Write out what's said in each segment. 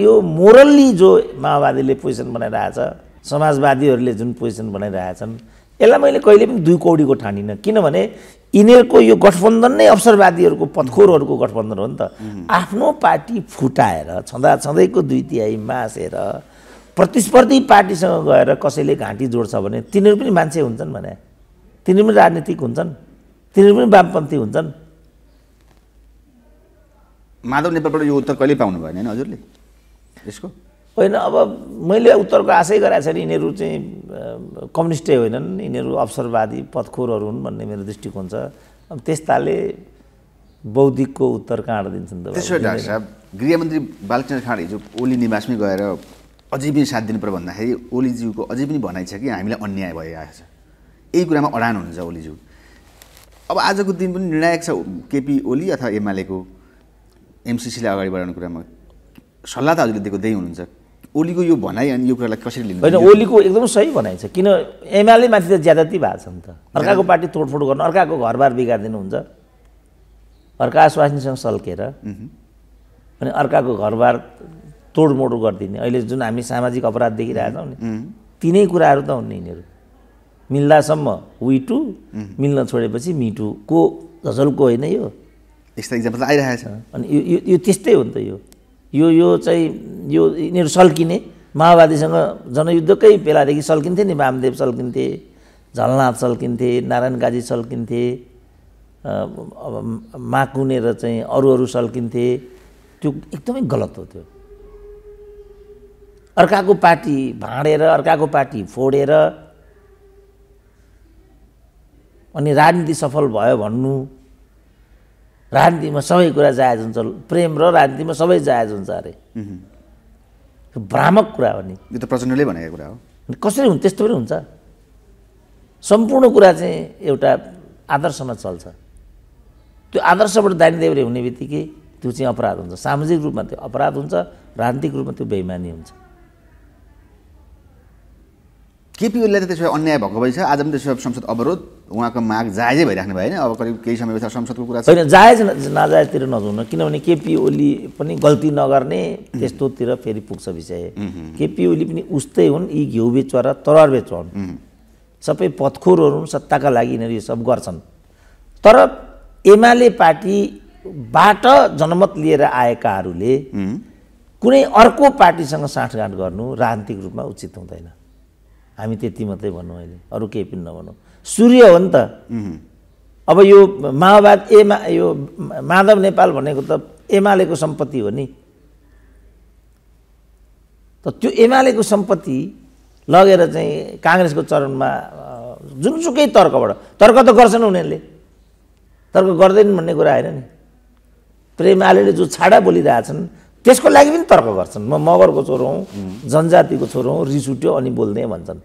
यो मोरल्ली जो माओवादीले पोजिसन बनाइरहेछ समाजवादीहरूले जुन पोजिसन बनाइरहेछन् यसलाई मैले कहिले पनि दुई कौडीको ठानिनँ किनभने यिनीहरूको यो गठबन्धन नै अवसरवादीहरूको पथखोरहरूको गठबन्धन हो नि त आफ्नो पार्टी फुटाएर छँदा छँदैको दुई तिहाई मासेर प्रतिस्पर्धी पार्टीसँग गएर कसैले घाँटी जोड्छ भने तिनीहरू पनि मान्छे हुन्छन् भने तिनीहरू पनि राजनीतिक हुन्छन् तिनीहरू पनि वामपन्थी हुन्छन् माधव नेपालबाट यो उत्तर कहिले पाउनु भएन हजुरले यसको होइन अब मैले उत्तरको आशै गराएको छैन यिनीहरू चाहिँ कम्युनिस्टै होइनन् यिनीहरू अवसरवादी पदखोरहरू हुन् भन्ने मेरो दृष्टिकोण छ अब त्यस्ताले बौद्धिकको उत्तर कहाँबाट दिन्छन् त त्यसो डाक्टर साहब गृहमन्त्री बालचन्द्र खाँड हिजो ओली निवासमै गएर अझै पनि साथ पऱ्यो भन्दाखेरि ओलीज्यूको अझै पनि भनाइ छ कि हामीलाई अन्याय भइरहेको छ यही कुरामा अडान हुनुहुन्छ ओलीज्यू अब आजको दिन पनि निर्णायक छ केपी ओली अथवा एमालेको एमसिसीलाई अगाडि बढाउने कुरामा सल्लाह त हजुरले दिएको हुनुहुन्छ ओलीको यो भनाइ अनि यो कुरालाई कसरी लिनु होइन ओलीको एकदम सही भनाइ छ किन एमआलए माथि त ज्यादाती भएको छ नि त अर्काको पार्टी तोडफोड गर्नु अर्काको घरबार बिगारिदिनु हुन्छ अर्का आश्वासनीसँग सल्केर अनि अर्काको घरबार तोडमोड गरिदिने अहिले जुन हामी सामाजिक अपराध देखिरहेछौँ नि तिनै कुराहरू त हुन् यिनीहरू मिल्दासम्म वी टु मिल्न छोडेपछि टु को झलको होइन यो यस्तो इक्जाम्पल आइरहेको छ अनि यो यो त्यस्तै हो नि त यो यो यो चाहिँ यो यिनीहरू सल्किने माओवादीसँग जनयुद्धकै बेलादेखि सल्किन्थे नि वामदेव सल्किन्थे झलनाथ सल्किन्थे नारायण गाजी सल्किन्थे अब माकुनेर चाहिँ अरू अरू सल्किन्थे त्यो एकदमै गलत हो त्यो अर्काको पार्टी भाँडेर अर्काको पार्टी फोडेर अनि राजनीति सफल भयो भन्नु रान्तिमा सबै कुरा जायज हुन्छ प्रेम र रान्तिमा सबै जायज हुन्छ अरे भ्रामक कुरा हो नि यो त प्रचण्डले भनेको कुरा हो कसरी हुन्छ त्यस्तो पनि हुन्छ सम्पूर्ण कुरा चाहिँ एउटा आदर्शमा चल्छ त्यो आदर्शबाट दानीदेवले हुने बित्तिकै त्यो चाहिँ अपराध हुन्छ सामाजिक रूपमा त्यो अपराध हुन्छ राजनीतिक रूपमा त्यो बेइमानी हुन्छ केपी ओलीलाई त त्यसो भए अन्याय भएको भएछ आज पनि त्यसो भए संसद अवरोध उहाँको माग जायजै भइराख्नु भयो होइन अब करिब केही समय पछाडि संसदको कुरा छैन जायज नाजायजतिर नजाउन किनभने केपी ओली पनि गल्ती नगर्ने त्यस्तोतिर फेरि पुग्छ विषय केपी ओली पनि उस्तै हुन् यी घिउ बेचवा र तरार बेचवा हुन् सबै पत्खोरहरू हुन् सत्ताका लागि यिनीहरू यो सब गर्छन् तर एमाले पार्टीबाट जनमत लिएर आएकाहरूले कुनै अर्को पार्टीसँग साँठगाँठ गर्नु राजनीतिक रूपमा उचित हुँदैन हामी त्यति मात्रै भनौँ अहिले अरू केही पनि नभनौँ सूर्य हो नि त अब यो माओवाद एमा यो माधव नेपाल भनेको त एमालेको सम्पत्ति हो नि त त्यो एमालेको सम्पत्ति लगेर चाहिँ काङ्ग्रेसको चरणमा जुनसुकै तर्कबाट तर्क त गर्छन् उनीहरूले तर्क गर्दैन भन्ने कुरा होइन नि प्रेम आलेले जो छाडा बोलिरहेछन् त्यसको लागि पनि तर्क गर्छन् म मगरको छोरो हौँ जनजातिको छोरो हौँ रिस उठ्यो अनि बोल्ने भन्छन्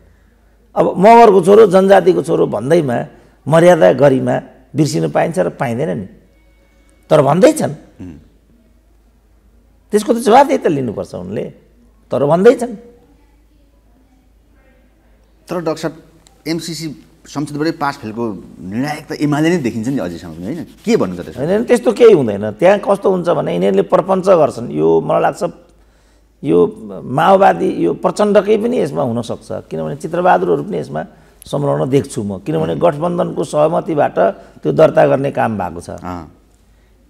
अब मगरको छोरो जनजातिको छोरो भन्दैमा मर्यादा गरिमा बिर्सिनु पाइन्छ र पाइँदैन नि तर भन्दैछन् त्यसको त त्यही त लिनुपर्छ उनले तर भन्दैछन् तर डक्टर साहब एमसिसी संसदबाटै पास फेलको निर्णायक त एमाले नै देखिन्छ नि अझैसम्म पनि होइन के भन्नु त होइन त्यस्तो केही हुँदैन त्यहाँ कस्तो हुन्छ भने यिनीहरूले प्रपञ्च गर्छन् यो मलाई लाग्छ यो माओवादी यो प्रचण्डकै पनि यसमा हुनसक्छ किनभने चित्रबहादुरहरू पनि यसमा संलग्न देख्छु म किनभने गठबन्धनको सहमतिबाट त्यो दर्ता गर्ने काम भएको छ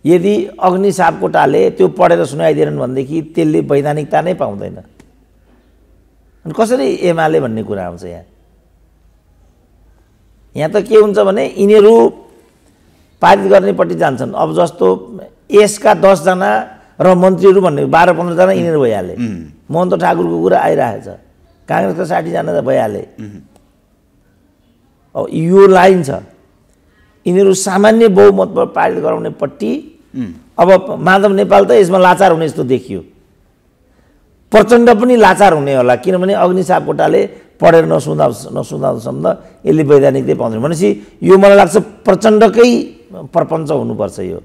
यदि अग्नि सापकोटाले त्यो पढेर सुनाइदिएनन् भनेदेखि त्यसले वैधानिकता नै पाउँदैन अनि कसरी एमाले भन्ने कुरा आउँछ यहाँ यहाँ त के हुन्छ भने यिनीहरू पारित गर्नेपट्टि जान्छन् अब जस्तो यसका दसजना र मन्त्रीहरू भन्ने बाह्र पन्ध्रजना यिनीहरू भइहाले महन्त ठाकुरको कुरा आइरहेछ काङ्ग्रेसको साठीजना त भइहाले अब यो लाइन छ यिनीहरू सामान्य बहुमत पारित गराउने गराउनेपट्टि अब माधव नेपाल त यसमा लाचार हुने जस्तो देखियो प्रचण्ड पनि लाचार हुने होला किनभने अग्नि सापकोटाले पढेर नसुँदा नसुँदासम्म यसले त्यही पाउँदैन भनेपछि यो मलाई लाग्छ प्रचण्डकै प्रपञ्च हुनुपर्छ यो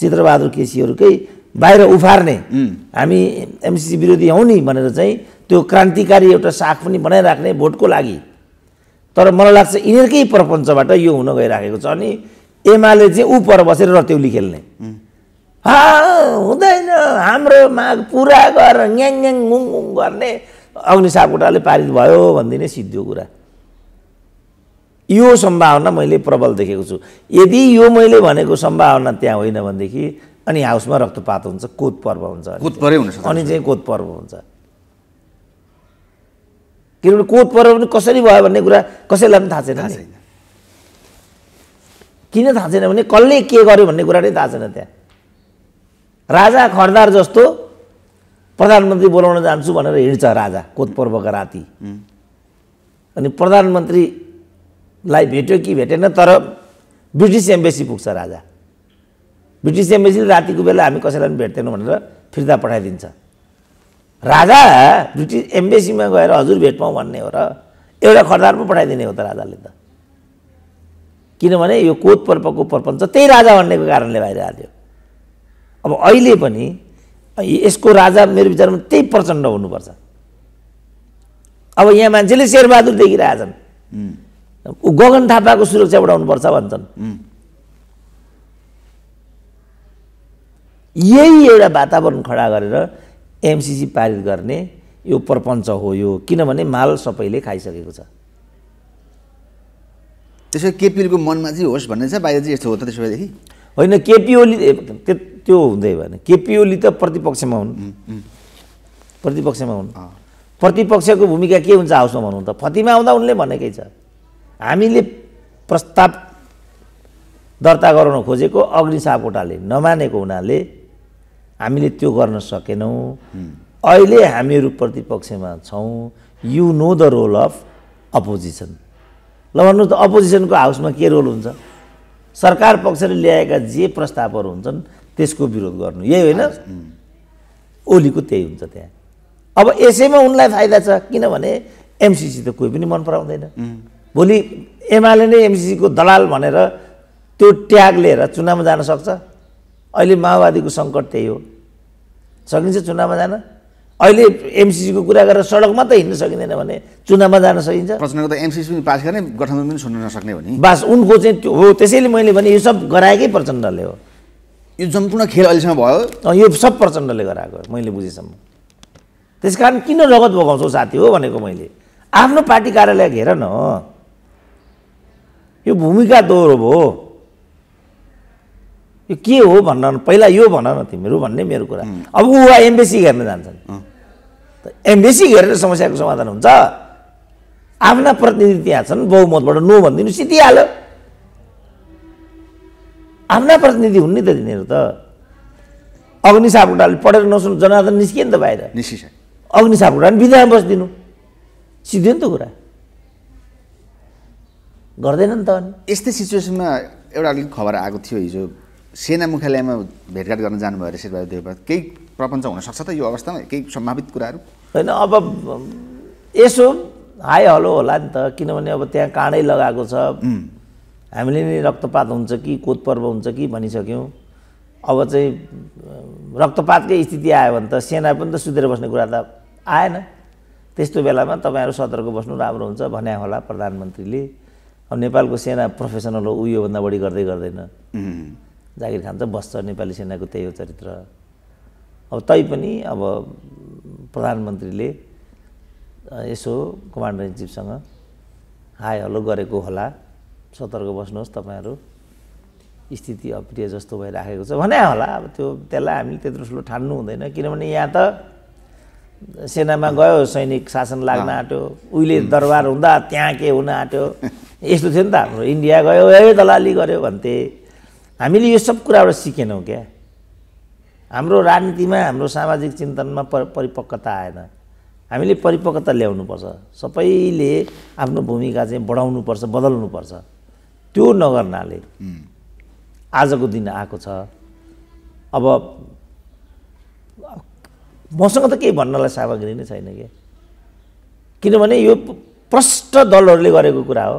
चित्रबहादुर केसीहरूकै बाहिर उफार्ने हामी एमसिसी विरोधी हौ नि भनेर चाहिँ त्यो क्रान्तिकारी एउटा साख पनि बनाइराख्ने भोटको लागि तर मलाई लाग्छ यिनीहरूकै प्रपञ्चबाट यो हुन गइराखेको छ अनि एमाले चाहिँ ऊ पर बसेर रत्यौली खेल्ने हा हुँदैन हाम्रो माग पुरा गर न्याङ मुङ मुङ गर्ने अग्नि सापकोटाले पारित भयो भनिदिने सिद्धो कुरा यो सम्भावना मैले प्रबल देखेको छु यदि यो मैले भनेको सम्भावना त्यहाँ होइन भनेदेखि अनि हाउसमा रक्तपात हुन्छ कोत पर्व हुन्छ कोत पर्व हुन्छ अनि चाहिँ कोत पर्व हुन्छ किनभने कोत पर्व पनि कसरी भयो भन्ने कुरा कसैलाई पनि थाहा छैन किन थाहा छैन भने कसले के गर्यो भन्ने कुरा नै थाहा छैन त्यहाँ राजा खरदार जस्तो प्रधानमन्त्री बोलाउन जान्छु भनेर हिँड्छ राजा कोत पर्वको राति अनि प्रधानमन्त्रीलाई भेट्यो कि भेटेन तर ब्रिटिस एम्बेसी पुग्छ राजा ब्रिटिस एम्बेसीले रातिको बेला हामी कसैलाई पनि भेट्दैनौँ भनेर फिर्ता पठाइदिन्छ राजा ब्रिटिस एम्बेसीमा गएर हजुर भेट पाउँ भन्ने हो र एउटा खरदार पो पठाइदिने हो त राजाले त किनभने यो कोत पर्पको प्रपञ्च त्यही राजा भन्नेको कारणले बाहिर हाल्यो अब अहिले पनि यसको राजा मेरो विचारमा त्यही प्रचण्ड हुनुपर्छ अब यहाँ मान्छेले शेरबहादुर देखिरहेछन् गगन थापाको सुरक्षा बढाउनुपर्छ भन्छन् यही एउटा वातावरण खडा गरेर एमसिसी पारित गर्ने यो प्रपञ्च हो यो किनभने माल सबैले खाइसकेको छ त्यसो केपिओलीको मनमा चाहिँ होस् भन्ने छ बाहिर चाहिँ यस्तो हो त त्यसो भएदेखि होइन केपिओली त्यो हुँदै भएन केपिओली त प्रतिपक्षमा हुन् प्रतिपक्षमा हुन् प्रतिपक्षको भूमिका के हुन्छ हाउसमा भनौँ त फतिमा आउँदा उनले भनेकै छ हामीले प्रस्ताव दर्ता गराउन खोजेको अग्नि सापकोटाले नमानेको हुनाले हामीले त्यो गर्न सकेनौँ अहिले हामीहरू प्रतिपक्षमा छौँ you know the role of opposition ल भन्नुहोस् त अपोजिसनको हाउसमा के रोल हुन्छ सरकार पक्षले ल्याएका जे प्रस्तावहरू हुन्छन् त्यसको विरोध गर्नु यही होइन ओलीको त्यही हुन्छ त्यहाँ अब यसैमा उनलाई फाइदा छ किनभने एमसिसी त कोही पनि मन पराउँदैन भोलि एमाले नै एमसिसीको दलाल भनेर त्यो ट्याग लिएर चुनावमा जान सक्छ अहिले माओवादीको सङ्कट त्यही हो सकिन्छ चुनावमा जान अहिले एमसिसीको कुरा गरेर सडक मात्रै हिँड्न सकिँदैन भने चुनावमा जान सकिन्छ प्रश्नको त एमसिसी पनि पास गर्ने गठबन्धन पनि सुन्न नसक्ने भने बास उनको चाहिँ त्यो हो त्यसैले मैले भने यो सब गराएकै प्रचण्डले हो यो सम्पूर्ण खेल अहिलेसम्म भयो यो सब प्रचण्डले गराएको मैले बुझेसम्म त्यस कारण किन रगत बगाउँछौ साथी हो भनेको मैले आफ्नो पार्टी कार्यालय घेर न यो भूमिका दोहोरो भयो यो के हो भन्न पहिला यो भन न तिमीहरू भन्ने मेरो कुरा अब ऊ एम्बेसी हेर्न जान्छन् एम्बेसी हेरेर समस्याको समाधान हुन्छ आफ्ना प्रतिनिधि त्यहाँ छन् बहुमतबाट नो भनिदिनु सिद्धिहाल्यो आफ्ना प्रतिनिधि हुन् नि त तिनीहरू त अग्नि सापकोटाले पढेर नसुन्नु जनार्दन निस्कियो नि त बाहिर निस्किसक्यो अग्नि सापकोटाले विधामा बसिदिनु सिद्धियो नि त कुरा गर्दैन नि त अनि यस्तै सिचुएसनमा एउटा अलिक खबर आएको थियो हिजो सेना मुख्यालयमा भेटघाट गर्न जानुभयो अरे शेरबहादुर देवपात केही प्रपञ्च हुनसक्छ त यो अवस्थामा केही सम्भावित कुराहरू होइन अब यसो हाई हलो होला नि त किनभने अब त्यहाँ काँडै लगाएको छ हामीले नै रक्तपात हुन्छ कि कोद पर्व हुन्छ कि भनिसक्यौँ अब चाहिँ रक्तपातकै स्थिति आयो भने त सेना पनि त सुधेर बस्ने कुरा त आएन त्यस्तो बेलामा तपाईँहरू सतर्क बस्नु राम्रो हुन्छ भन्या होला प्रधानमन्त्रीले अब नेपालको सेना प्रोफेसनल हो उयोभन्दा बढी गर्दै गर्दैन जागिर खान त बस्छ नेपाली सेनाको त्यही हो चरित्र अब तै पनि अब प्रधानमन्त्रीले यसो कमान्डर इन चिफसँग हाय हलो गरेको होला सतर्क बस्नुहोस् तपाईँहरू स्थिति अप्रिय जस्तो भइराखेको छ भने होला अब त्यो त्यसलाई हामीले त्यत्रो ठुलो ठान्नु हुँदैन किनभने यहाँ त सेनामा गयो सैनिक शासन लाग्न आँट्यो उहिले दरबार हुँदा त्यहाँ के हुन आँट्यो यस्तो थियो नि त हाम्रो इन्डिया गयो ए दलाली गऱ्यो भन्थे हामीले यो सब कुराबाट सिकेनौँ क्या हाम्रो राजनीतिमा हाम्रो सामाजिक चिन्तनमा परिपक्वता आएन हामीले परिपक्वता ल्याउनुपर्छ सबैले आफ्नो भूमिका चाहिँ बढाउनुपर्छ बदल्नुपर्छ त्यो नगर्नाले आजको दिन आएको छ अब मसँग त केही भन्नलाई सामग्री नै छैन क्या किनभने यो प्रष्ट दलहरूले गरेको कुरा हो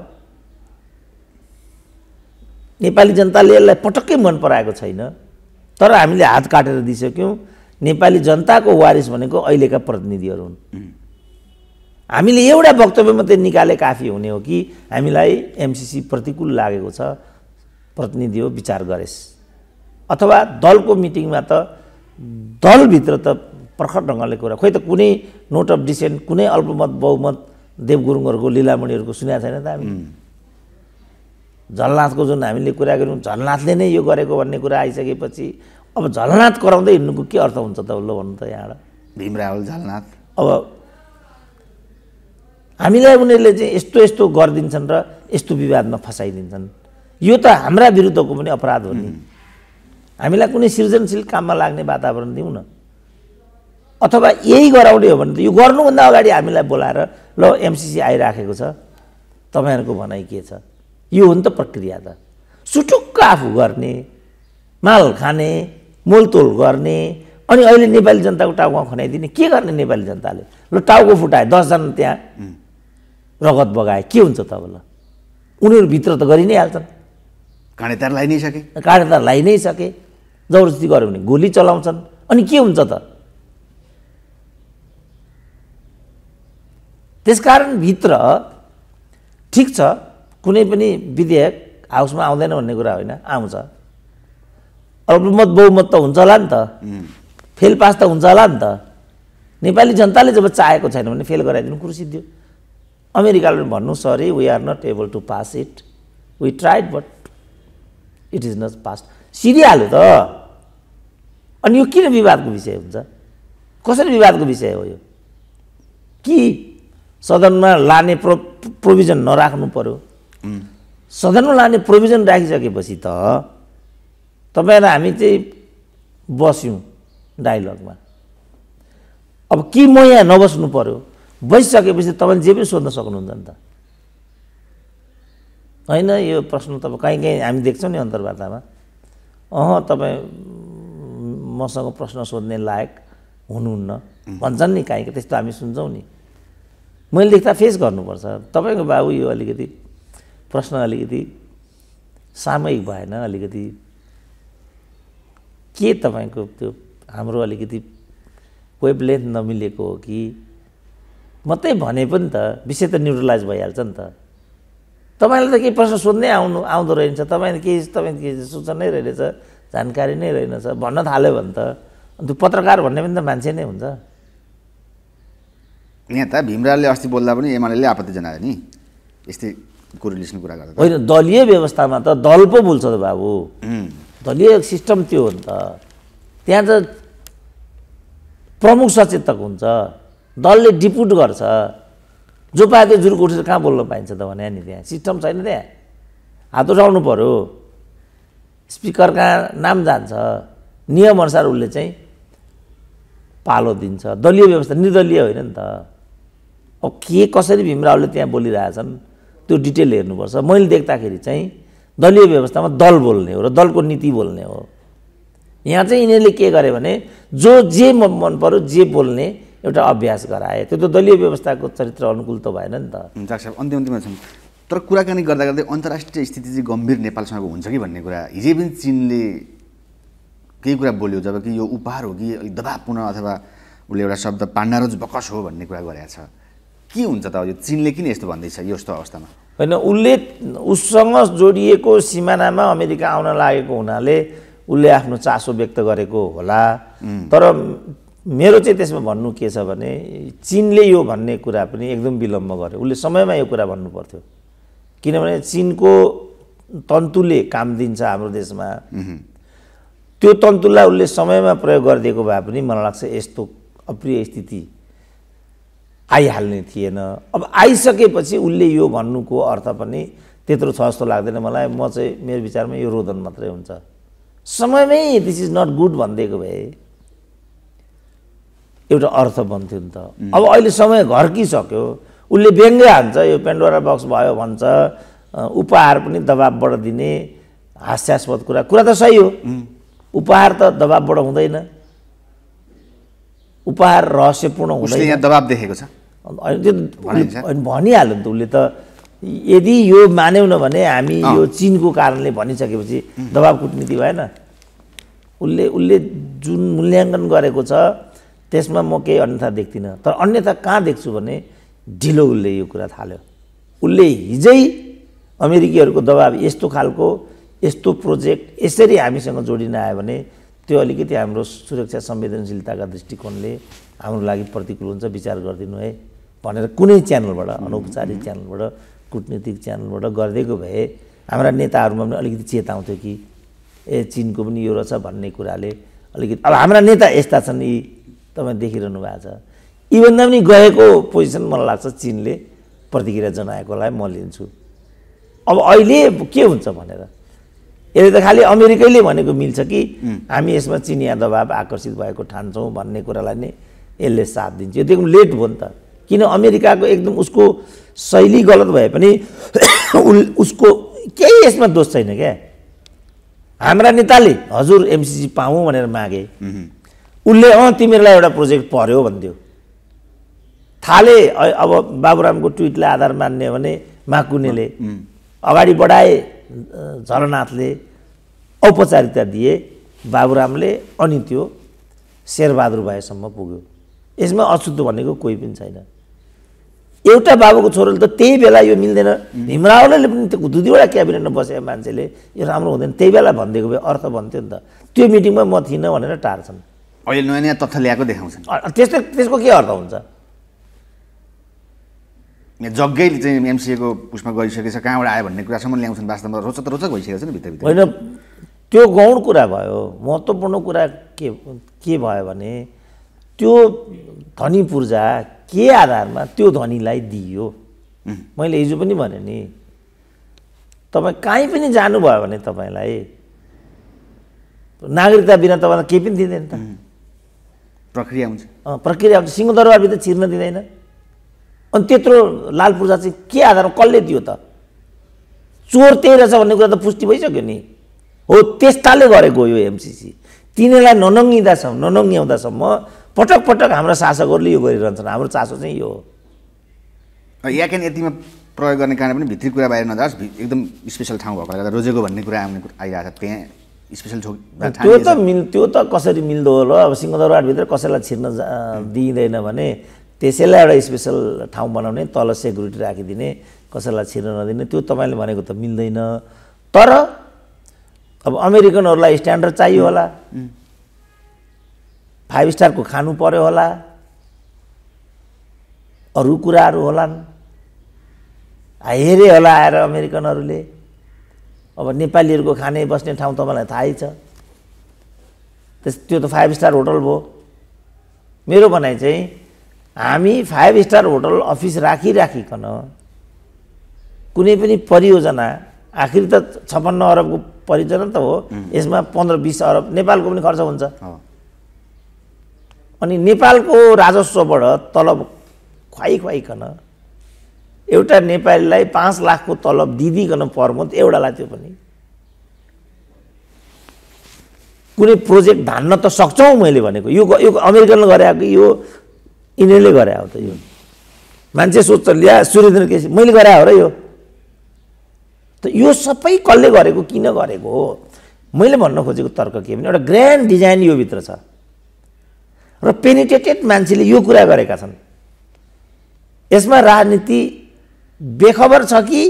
नेपाली जनताले यसलाई पटक्कै मन पराएको छैन तर हामीले हात काटेर दिइसक्यौँ नेपाली जनताको वारिस भनेको अहिलेका प्रतिनिधिहरू हुन् हामीले एउटा वक्तव्य मात्रै निकाले काफी हुने हो कि हामीलाई एमसिसी प्रतिकूल लागेको छ प्रतिनिधि हो विचार गरेस् अथवा दलको मिटिङमा त दलभित्र त प्रखर ढङ्गले कुरा खोइ त कुनै नोट अफ डिसेन्ट कुनै अल्पमत बहुमत देवगुरुङहरूको लिलामणिहरूको सुनेको छैन त हामी झलनाथको जुन हामीले कुरा गऱ्यौँ झलनाथले नै यो गरेको भन्ने कुरा आइसकेपछि अब झलनाथ कराउँदै हिँड्नुको के अर्थ हुन्छ त ल भन्नु त यहाँबाट भीमरावल झलनाथ अब हामीलाई उनीहरूले चाहिँ यस्तो यस्तो गरिदिन्छन् र यस्तो विवादमा फसाइदिन्छन् यो त हाम्रा विरुद्धको पनि अपराध हो नि हामीलाई कुनै सृजनशील काममा लाग्ने वातावरण दिउँ न अथवा यही गराउने हो भने त यो गर्नुभन्दा अगाडि हामीलाई बोलाएर ल एमसिसी आइराखेको छ तपाईँहरूको भनाइ के छ यो हो नि त प्रक्रिया त सुटुक्क आफू गर्ने माल खाने मोलतोल गर्ने अनि अहिले नेपाली जनताको टाउकोमा खनाइदिने के गर्ने नेपाली जनताले ल टाउको फुटाए दसजना त्यहाँ रगत बगाए के हुन्छ तब ल भित्र त गरि नै हाल्छन् काँडेतार लाइ नै सके काँडेतार लाइ नै सके जबरजस्ती गऱ्यो भने गोली चलाउँछन् अनि के हुन्छ त त्यसकारण भित्र ठिक छ कुनै पनि विधेयक हाउसमा आउँदैन भन्ने कुरा होइन आउँछ अल्पमत बहुमत त हुन्छ होला नि त फेल पास त हुन्छ होला नि त नेपाली जनताले जब चाहेको छैन भने फेल गराइदिनु कुरो अमेरिकाले पनि भन्नु sorry we are not able to pass it we tried but it is not pass सिरिहाल्यो त अनि यो किन विवादको विषय हुन्छ कसरी विवादको विषय हो यो कि सदनमा लाने प्रो प्रोभिजन नराख्नु पऱ्यो सदनमा लाने प्रोभिजन राखिसकेपछि त तपाईँ र हामी चाहिँ बस्यौँ डायलगमा अब के म यहाँ नबस्नु पऱ्यो बसिसकेपछि तपाईँले जे पनि सोध्न सक्नुहुन्छ नि त होइन यो प्रश्न त कहीँ कहीँ हामी देख्छौँ नि अन्तर्वार्तामा अह तपाईँ मसँग प्रश्न सोध्ने लायक हुनुहुन्न भन्छन् नि काहीँ त्यस्तो हामी सुन्छौँ नि मैले लेख्दा फेस गर्नुपर्छ तपाईँको बाबु यो अलिकति प्रश्न अलिकति सामयिक भएन अलिकति के तपाईँको त्यो हाम्रो अलिकति लेन्थ नमिलेको हो कि मात्रै भने पनि त विषय त न्युट्रलाइज भइहाल्छ नि त तपाईँलाई त केही प्रश्न सोध्नै आउनु आउँदो रहेछ तपाईँले केही तपाईँ के सूचना नै रहेछ जानकारी नै रहेनछ भन्न थाल्यो भने त अन्त पत्रकार भन्ने पनि त मान्छे नै हुन्छ यहाँ त भीमराले अस्ति बोल्दा पनि एमाले आपत्ति जनायो नि यस्तै कोरिलेसन कुरा गर्दा होइन दलीय व्यवस्थामा त दल पो बोल्छ त बाबु दलीय सिस्टम त्यो हो नि त त्यहाँ त प्रमुख सचेतक हुन्छ दलले डिपुट गर्छ जो त्यो जुर उठेर कहाँ बोल्न पाइन्छ त भने नि त्यहाँ सिस्टम छैन त्यहाँ हात उठाउनु पऱ्यो स्पिकर कहाँ नाम जान्छ नियमअनुसार उसले चाहिँ पालो दिन्छ दलीय व्यवस्था निर्दलीय होइन नि त अब के कसरी भीमरावले त्यहाँ बोलिरहेछन् त्यो डिटेल हेर्नुपर्छ मैले देख्दाखेरि चाहिँ दलीय व्यवस्थामा दल बोल्ने हो र दलको नीति बोल्ने हो यहाँ चाहिँ यिनीहरूले के गरे भने जो जे मन पऱ्यो जे बोल्ने एउटा अभ्यास गराए त्यो त दलीय व्यवस्थाको चरित्र अनुकूल त भएन नि त डाक्टर साहब अन्तिम अन्तिममा छन् तर कुराकानी गर्दा गर्दै अन्तर्राष्ट्रिय स्थिति चाहिँ गम्भीर नेपालसँगको हुन्छ कि भन्ने कुरा हिजै पनि चिनले केही कुरा बोल्यो जब कि यो उपहार हो कि अलिक दबावपूर्ण अथवा उसले एउटा शब्द पाण्डारोज बकस हो भन्ने कुरा गरेको छ के हुन्छ त यो चिनले किन यस्तो भन्दैछ यस्तो अवस्थामा होइन उसले उससँग जोडिएको सिमानामा अमेरिका आउन लागेको हुनाले उसले आफ्नो चासो व्यक्त गरेको होला तर मेरो चाहिँ त्यसमा भन्नु के छ भने चिनले यो भन्ने कुरा पनि एकदम विलम्ब गर्यो उसले समयमा यो कुरा भन्नु पर्थ्यो किनभने चिनको तन्तुले काम दिन्छ हाम्रो देशमा त्यो तन्तुलाई उसले समयमा प्रयोग गरिदिएको भए पनि मलाई लाग्छ यस्तो अप्रिय स्थिति आइहाल्ने थिएन अब आइसकेपछि उसले यो भन्नुको अर्थ पनि त्यत्रो छ जस्तो लाग्दैन मलाई म चाहिँ मेरो विचारमा यो रोदन मात्रै हुन्छ समयमै दिस इज नट गुड भनिदिएको भए एउटा अर्थ बन्थ्यो नि त अब अहिले समय घर्किसक्यो उसले व्यङ्ग्य हान्छ यो पेन्डोरा बक्स भयो भन्छ उपहार पनि दबाबबाट दिने हास्यास्पद कुरा कुरा त सही हो उपहार त दबाबबाट हुँदैन उपहार रहस्यपूर्ण हुँदैन दबाब देखेको छ भनिहाल्यो नि त उसले त यदि यो मानेन भने हामी यो चिनको कारणले भनिसकेपछि दबाब कुटनीति भएन उसले उसले जुन मूल्याङ्कन गरेको छ त्यसमा म केही अन्यथा देख्दिनँ तर अन्यथा कहाँ देख्छु भने ढिलो उसले यो कुरा थाल्यो उसले हिजै अमेरिकीहरूको दबाब यस्तो खालको यस्तो प्रोजेक्ट यसरी हामीसँग जोडिन आयो भने त्यो अलिकति हाम्रो सुरक्षा संवेदनशीलताका दृष्टिकोणले हाम्रो लागि प्रतिकूल हुन्छ विचार गरिदिनु है भनेर कुनै च्यानलबाट अनौपचारिक च्यानलबाट कुटनीतिक च्यानलबाट गरिदिएको भए हाम्रा नेताहरूमा पनि अलिकति चेत आउँथ्यो कि ए चिनको पनि यो रहेछ भन्ने कुराले अलिकति अब हाम्रा नेता यस्ता छन् यी तपाईँ देखिरहनु भएको छ यीभन्दा पनि गएको पोजिसन मलाई लाग्छ चिनले प्रतिक्रिया जनाएकोलाई म लिन्छु अब अहिले के हुन्छ भनेर यसले त खालि अमेरिकैले भनेको मिल्छ कि हामी यसमा चिनिया दबाब आकर्षित भएको ठान्छौँ भन्ने कुरालाई नै यसले साथ दिन्छ यो देख्नु लेट भयो नि त किन अमेरिकाको एकदम उसको शैली गलत भए पनि उसको केही यसमा दोष छैन क्या हाम्रा नेताले हजुर एमसिसी पाऊँ भनेर मागे उसले अँ तिमीहरूलाई एउटा प्रोजेक्ट पर्यो भनिदियो थाले अब बाबुरामको ट्विटलाई आधार मान्ने भने माकुनेले अगाडि बढाए झलनाथले औपचारिकता दिए बाबुरामले अनि त्यो शेरबहादुर भएसम्म पुग्यो यसमा अशुद्ध भनेको कोही पनि छैन एउटा बाबुको छोरोले त त्यही बेला यो मिल्दैन भीमरावलले पनि त्यो दुई दुईवटा क्याबिनेटमा बसेको मान्छेले यो राम्रो हुँदैन त्यही बेला भनिदिएको भए अर्थ भन्थ्यो नि त त्यो मिटिङमा म थिइनँ भनेर टार्छन् अहिले नयाँ नयाँ तथ्य ल्याएको देखाउँछन् त्यस्तो त्यसको के अर्थ हुन्छ जग्गैले चाहिँ एमसिएको उसमा गरिसकेछ कहाँबाट आयो भन्ने कुरासम्म ल्याउँछन् वास्तवमा रोचक रोचक भइसकेको छ नि भित्रभित्र होइन त्यो गौण कुरा भयो महत्त्वपूर्ण कुरा के के भयो भने त्यो धनी पूर्जा के आधारमा त्यो धनीलाई दिइयो मैले हिजो पनि भने नि तपाईँ काहीँ पनि जानुभयो भने तपाईँलाई नागरिकता बिना तपाईँलाई केही पनि दिँदैन त प्रक्रिया हुन्छ प्रक्रिया हुन्छ सिंहदरबारभित्र छिर्न दिँदैन अनि त्यत्रो लाल पूर्जा चाहिँ के आधारमा कसले दियो त चोर त्यही रहेछ भन्ने कुरा त पुष्टि भइसक्यो नि हो त्यस्ताले गरेको यो एमसिसी तिनीहरूलाई ननङ्गिँदासम्म ननङ्ग्याउँदासम्म पटक पटक हाम्रा शासकहरूले यो गरिरहन्छन् हाम्रो चासो चाहिँ यो हो याकेन यतिमा प्रयोग गर्ने कारण पनि भित्री कुरा बाहिर नजाओस् एकदम स्पेसल ठाउँ भएकोले रोजेको भन्ने कुरा आउने आइरहेको छ त्यहाँ स्पेसल त्यो त मिल त्यो त कसरी मिल्दो होला अब सिंहदरबारभित्र कसैलाई छिर्न दिइँदैन भने त्यसैलाई एउटा स्पेसल ठाउँ बनाउने तल सेक्युरिटी राखिदिने कसैलाई छिर्न नदिने त्यो तपाईँले भनेको त मिल्दैन तर अब अमेरिकनहरूलाई स्ट्यान्डर्ड चाहियो होला फाइभ स्टारको खानु पर्यो होला अरू कुराहरू होलान् हेरे होला आएर अमेरिकनहरूले अब नेपालीहरूको खाने बस्ने ठाउँ तपाईँलाई थाहै छ त्यस त्यो त फाइभ स्टार होटल भयो मेरो भनाइ चाहिँ हामी फाइभ स्टार होटल अफिस राखिराखिकन कुनै पनि परियोजना आखिर त छप्पन्न अरबको परियोजना त हो यसमा पन्ध्र बिस अरब नेपालको पनि खर्च हुन्छ अनि नेपालको राजस्वबाट तलब खुवाइ खुवाइकन एउटा नेपालीलाई पाँच लाखको तलब दिदिकन पर्म एउटालाई त्यो पनि कुनै प्रोजेक्ट धान्न त सक्छौँ मैले भनेको यो यो अमेरिकनले गरे कि यो यिनीहरूले गरे हो त यो मान्छे सोध्छ ल्या सुरेन्द्र केसी मैले गरे हो र यो त यो सबै कसले गरेको किन गरेको हो मैले भन्न खोजेको तर्क के भने एउटा ग्रान्ड डिजाइन योभित्र छ र पेनिटेटेड मान्छेले यो कुरा गरेका छन् यसमा राजनीति बेखबर छ कि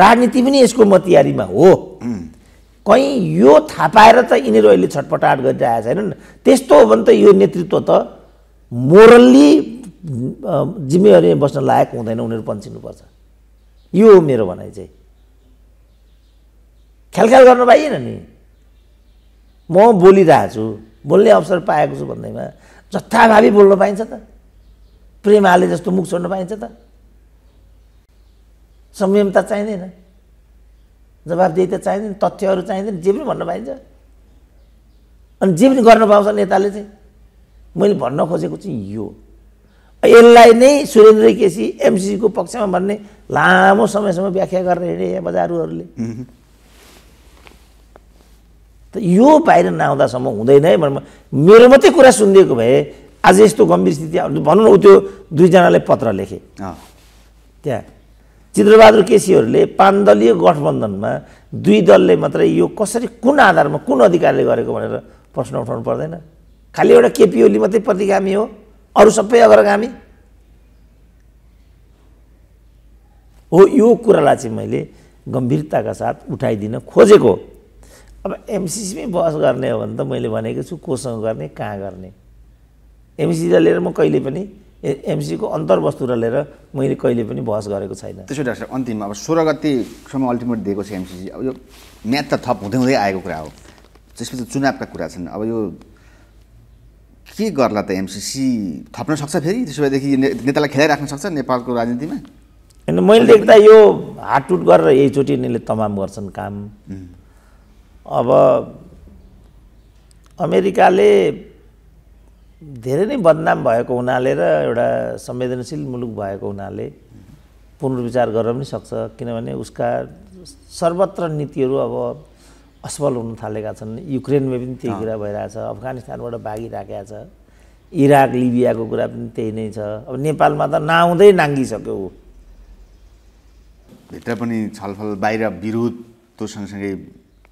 राजनीति पनि यसको मतियारीमा हो कहीँ यो थाहा पाएर त यिनीहरू अहिले छटपटाट गरिरहेका छैनन् त्यस्तो हो भने त यो नेतृत्व त मोरल्ली जिम्मेवारी बस्न लायक हुँदैन उनीहरू पन्सिनुपर्छ यो हो मेरो भनाइ चाहिँ ख्यालख्याल गर्नु पाइएन नि म बोलिरहेको छु बोल्ने अवसर पाएको छु भन्दैमा जथाभावी बोल्न पाइन्छ त प्रेम हाले जस्तो मुख छोड्न पाइन्छ त संयमता चाहिँदैन जवाबदेही त चाहिँदैन तथ्यहरू चाहिँदैन जे पनि भन्न पाइन्छ अनि जे पनि गर्न पाउँछ नेताले चाहिँ मैले भन्न खोजेको चाहिँ यो यसलाई नै सुरेन्द्र केसी एमसिसीको पक्षमा भन्ने लामो समयसम्म व्याख्या गरेर हिँडे बजारुहरूले त यो बाहिर नआउँदासम्म हुँदैन है भनेर मेरो मात्रै कुरा सुनिदिएको भए आज यस्तो गम्भीर स्थिति भनौँ न ऊ त्यो दुईजनालाई पत्र लेखे त्यहाँ चित्रबहादुर केसीहरूले पाण्डलीय गठबन्धनमा दुई दलले मात्रै यो कसरी कुन आधारमा कुन अधिकारले गरेको भनेर प्रश्न उठाउनु पर्दैन खालि एउटा केपी मात्रै प्रतिगामी हो अरू सबै अग्रगामी हो यो कुरालाई चाहिँ मैले गम्भीरताका साथ उठाइदिन खोजेको अब एमसिसीमै बहस गर्ने हो भने त मैले भनेको छु कोसँग गर्ने कहाँ गर्ने एमसिसीलाई लिएर म कहिले पनि एमसिसीको अन्तर्वस्तुलाई लिएर मैले कहिले पनि बहस गरेको छैन त्यसो डाक्टर अन्तिम अब सोह्र गतिसम्म अल्टिमेट दिएको छ एमसिसी अब यो म्याथ त थप हुँदै हुँदै आएको कुरा हो त्यसपछि चुनावका कुरा छन् अब यो के गर्ला त एमसिसी थप्न सक्छ फेरि त्यसो भएदेखि नेतालाई खेलाइ राख्न सक्छ नेपालको राजनीतिमा होइन मैले देख्दा यो हाटुट गरेर यहीचोटि यिनीहरूले तमाम गर्छन् काम अब अमेरिकाले धेरै नै बदनाम भएको हुनाले र एउटा संवेदनशील मुलुक भएको हुनाले पुनर्विचार गर्न पनि सक्छ किनभने उसका सर्वत्र नीतिहरू अब असफल हुन थालेका छन् युक्रेनमा पनि त्यही कुरा भइरहेछ अफगानिस्तानबाट भागिराखेका छ इराक लिबियाको कुरा पनि त्यही नै छ अब नेपालमा त नआउँदै नाङ्गिसक्यो ऊ भित्र पनि छलफल बाहिर विरोध त्यो सँगसँगै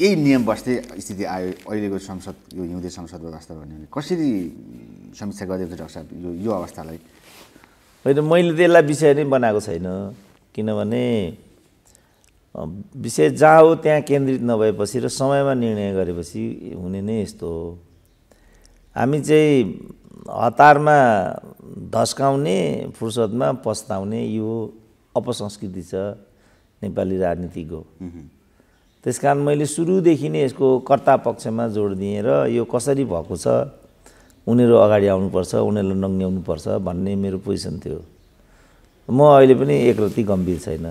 यही नियम बस्ने स्थिति आयो अहिलेको संसद यो हिउँदे संसद व्यवस्था भन्यो भने कसरी समीक्षा गरिदिएको छ साहब यो यो अवस्थालाई होइन मैले त यसलाई विषय नै बनाएको छैन किनभने विषय जहाँ हो त्यहाँ केन्द्रित नभएपछि र समयमा निर्णय गरेपछि हुने नै यस्तो हो हामी चाहिँ हतारमा धस्काउने फुर्सदमा पस्ताउने यो अपसंस्कृति छ नेपाली राजनीतिको त्यस कारण मैले सुरुदेखि नै यसको कर्ता पक्षमा जोड दिएँ र यो कसरी भएको छ उनीहरू अगाडि आउनुपर्छ उनीहरूलाई नङ्ग्याउनुपर्छ भन्ने मेरो पोजिसन थियो म अहिले पनि एकरति गम्भीर छैन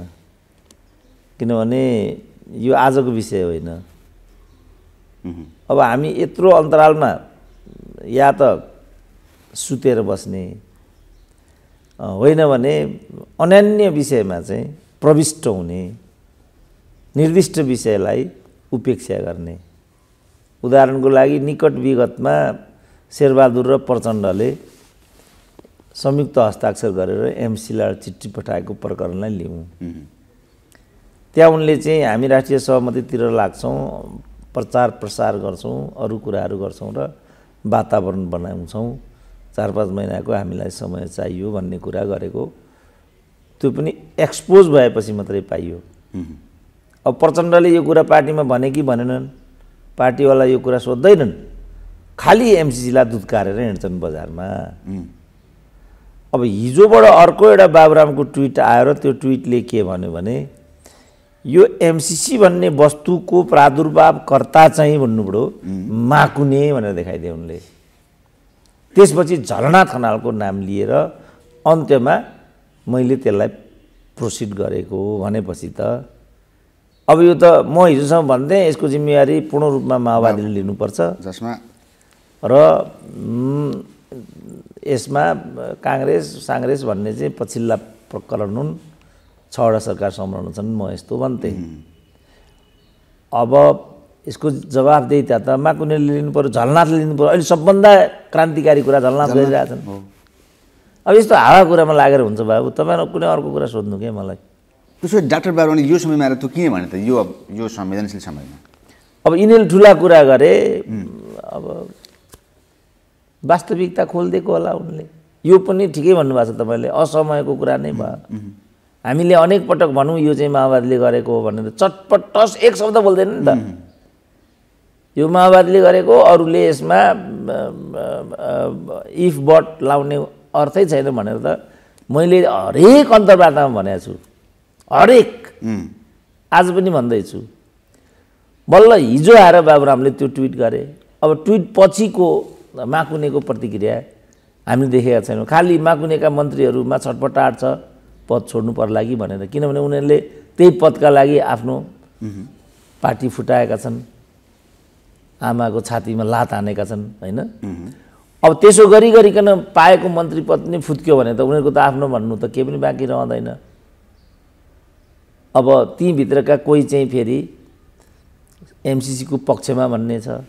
किनभने यो आजको विषय होइन अब हामी यत्रो अन्तरालमा या त सुतेर बस्ने होइन भने अनन्य विषयमा चाहिँ प्रविष्ट हुने निर्दिष्ट विषयलाई उपेक्षा गर्ने उदाहरणको लागि निकट विगतमा शेरबहादुर र प्रचण्डले संयुक्त हस्ताक्षर गरेर एमसिलाई चिठी पठाएको प्रकरणलाई लिउँ त्यहाँ उनले चाहिँ हामी राष्ट्रिय सहमतितिर लाग्छौँ प्रचार प्रसार गर्छौँ अरू कुराहरू गर्छौँ र वातावरण बनाउँछौँ चार पाँच महिनाको हामीलाई समय चाहियो भन्ने कुरा गरेको त्यो पनि एक्सपोज भएपछि मात्रै पाइयो अब प्रचण्डले यो कुरा पार्टीमा भने कि भनेनन् पार्टीवाला यो कुरा सोध्दैनन् खालि एमसिसीलाई दुधकारेर हिँड्छन् बजारमा अब हिजोबाट अर्को एउटा बाबुरामको ट्विट र त्यो ट्विटले के भन्यो भने यो एमसिसी भन्ने वस्तुको प्रादुर्भावकर्ता चाहिँ भन्नु पऱ्यो माकुने भनेर देखाइदियो उनले त्यसपछि झलना खनालको नाम लिएर अन्त्यमा मैले त्यसलाई प्रोसिड गरेको भनेपछि त अब यो त म हिजोसम्म भन्थेँ यसको जिम्मेवारी पूर्ण रूपमा माओवादीले लिनुपर्छ जसमा र यसमा काङ्ग्रेस साङ्ग्रेस भन्ने चाहिँ पछिल्ला प्रकरण हुन् छवटा सरकार संलग्न छन् म यस्तो भन्थेँ अब यसको त्यहाँ त माकुनेले लिनु पऱ्यो झलनाथले लिनु पऱ्यो अहिले सबभन्दा क्रान्तिकारी कुरा झलनाथ गरिरहेछन् अब यस्तो हावा कुरामा लागेर हुन्छ बाबु तपाईँलाई कुनै अर्को कुरा सोध्नु क्या मलाई त्यसो डाक्टर बाबुरानी यो समयमा आएर त्यो किन भने त यो अब यो संवेदनशील समयमा अब यिनीहरूले ठुला कुरा गरे अब वास्तविकता खोलिदिएको होला उनले यो पनि ठिकै भन्नुभएको छ तपाईँले असमयको कुरा नै भयो हामीले अनेक पटक भनौँ यो चाहिँ माओवादीले गरेको हो भनेर चटपट एक शब्द बोल्दैन नि त यो माओवादीले गरेको अरूले यसमा इफ बट लाउने अर्थै छैन भनेर त मैले हरेक अन्तर्वार्तामा भनेको छु हरेक आज पनि भन्दैछु बल्ल हिजो आएर बाबुरामले त्यो ट्विट गरे अब ट्विट पछिको माकुनेको प्रतिक्रिया हामीले देखेका छैनौँ खालि माकुनेका मन्त्रीहरूमा छटपटाट छ पद छोड्नु पर्ला कि भनेर किनभने उनीहरूले त्यही पदका लागि आफ्नो पार्टी फुटाएका छन् आमाको छातीमा लात हानेका छन् होइन अब त्यसो गरी गरिकन पाएको मन्त्री पद नै फुत्क्यो भने त उनीहरूको त आफ्नो भन्नु त केही पनि बाँकी रहँदैन अब तीभित्रका कोही चाहिँ फेरि एमसिसीको पक्षमा भन्ने छ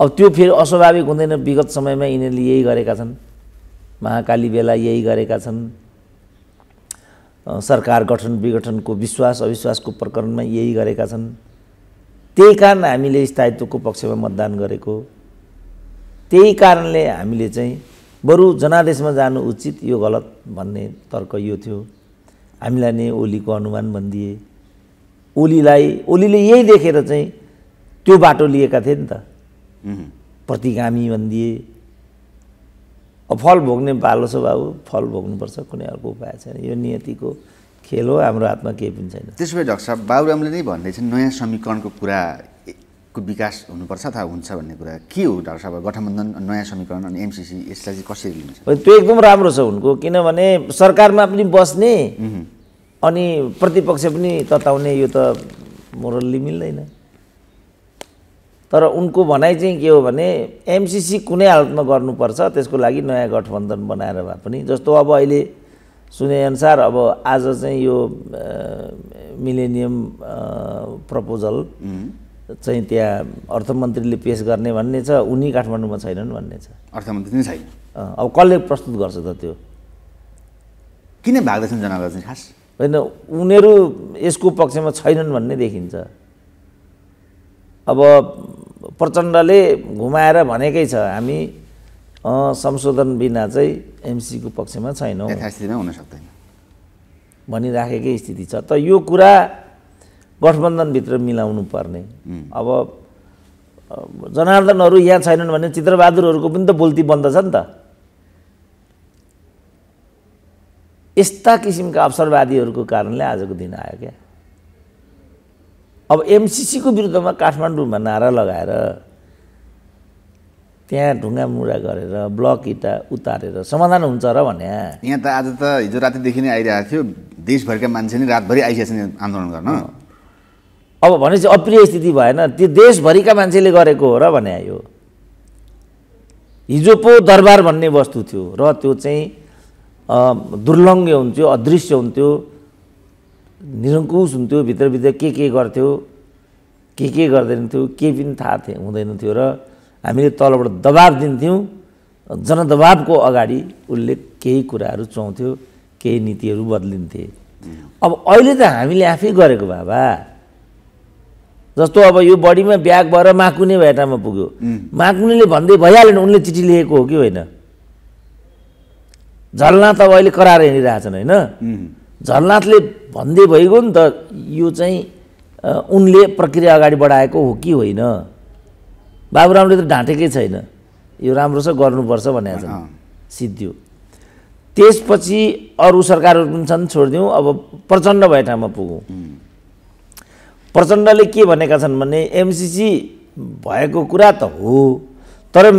अब त्यो फेरि अस्वाभाविक हुँदैन विगत समयमा यिनीहरूले यही गरेका छन् महाकाली बेला यही गरेका छन् सरकार गठन विघटनको विश्वास अविश्वासको प्रकरणमा यही गरेका छन् त्यही कारण हामीले स्थायित्वको पक्षमा मतदान गरेको त्यही कारणले हामीले चाहिँ बरु जनादेशमा जानु उचित यो गलत भन्ने तर्क यो थियो हामीलाई नै ओलीको अनुमान भनिदिए ओलीलाई ओलीले यही देखेर चाहिँ त्यो बाटो लिएका थिए नि त प्रतिगामी भनिदिए अब फल भोग्ने बालो छ बाबु फल भोग्नुपर्छ कुनै अर्को उपाय छैन यो नियतिको खेल हो हाम्रो हातमा केही पनि छैन त्यसो भए डक्टर साहब बाबुरामले नै भन्दैछन् नयाँ समीकरणको कुरा को विकास हुनुपर्छ अथवा हुन्छ भन्ने कुरा के हो डाक्टर साहब गठबन्धन नयाँ समीकरण अनि एमसिसी यसलाई चाहिँ कसरी लिन्छ त्यो एकदम राम्रो छ उनको किनभने सरकारमा पनि बस्ने अनि प्रतिपक्ष पनि तताउने यो त मोरल्ली मिल्दैन तर उनको भनाइ चाहिँ के हो भने एमसिसी कुनै हालतमा गर्नुपर्छ त्यसको लागि नयाँ गठबन्धन बनाएर भए पनि जस्तो अब अहिले सुनेअनुसार अब आज चाहिँ यो मिलेनियम प्रपोजल चाहिँ त्यहाँ अर्थमन्त्रीले पेस गर्ने भन्ने छ उनी काठमाडौँमा छैनन् भन्ने छ अर्थमन्त्री नै छैन अब कसले प्रस्तुत गर्छ त त्यो किन भाग्दैछन् जनता चाहिँ खास होइन उनीहरू यसको पक्षमा छैनन् भन्ने देखिन्छ अब प्रचण्डले घुमाएर भनेकै छ हामी संशोधन बिना चाहिँ एमसीको पक्षमा छैनौँ हुन सक्दैन भनिराखेकै स्थिति छ त यो कुरा गठबन्धनभित्र मिलाउनु पर्ने अब जनार्दनहरू यहाँ छैनन् भने चित्रबहादुरहरूको पनि त बोल्ती बन्द छ नि त यस्ता किसिमका अवसरवादीहरूको कारणले आजको दिन आयो क्या अब एमसिसीको विरुद्धमा काठमाडौँमा नारा लगाएर त्यहाँ ढुङ्गा मुढा गरेर ब्लक इटा उतारेर समाधान हुन्छ र भने यहाँ त आज त हिजो रातिदेखि नै आइरहेको थियो देशभरिका मान्छे नै रातभरि आइसकेछन् आन्दोलन गर्न अब भनेपछि अप्रिय स्थिति भएन त्यो देशभरिका मान्छेले गरेको हो र भने यो हिजो पो दरबार भन्ने वस्तु थियो र त्यो चाहिँ दुर्लङ्घ्य हुन्थ्यो अदृश्य हुन्थ्यो निरङ्कुश हुन्थ्यो भित्रभित्र के के गर्थ्यो के के गर्दैन थियो के पनि थाहा थिए हुँदैन थियो र हामीले तलबाट दबाब दिन्थ्यौँ जनदबाबको अगाडि उसले केही कुराहरू चुहाउँथ्यो केही नीतिहरू बदलिन्थे अब अहिले त हामीले आफै गरेको बाबा जस्तो अब यो बडीमा ब्याग भएर माकुने भेटामा पुग्यो माकुनेले भन्दै भइहाल्यो नि उनले चिठी लेखेको हो कि होइन झलनाथ अब अहिले कराएर हिँडिरहेछन् होइन झलनाथले भन्दै भइगयो नि त यो चाहिँ उनले प्रक्रिया अगाडि बढाएको हो कि होइन बाबुरामले त ढाँटेकै छैन यो राम्रो छ गर्नुपर्छ भनेको छ सिद्धियो त्यसपछि अरू सरकारहरू पनि छन् छोडिदिउँ अब प्रचण्ड भएटामा पुगौँ प्रचण्डले के भनेका छन् भने एमसिसी भएको कुरा त हो तर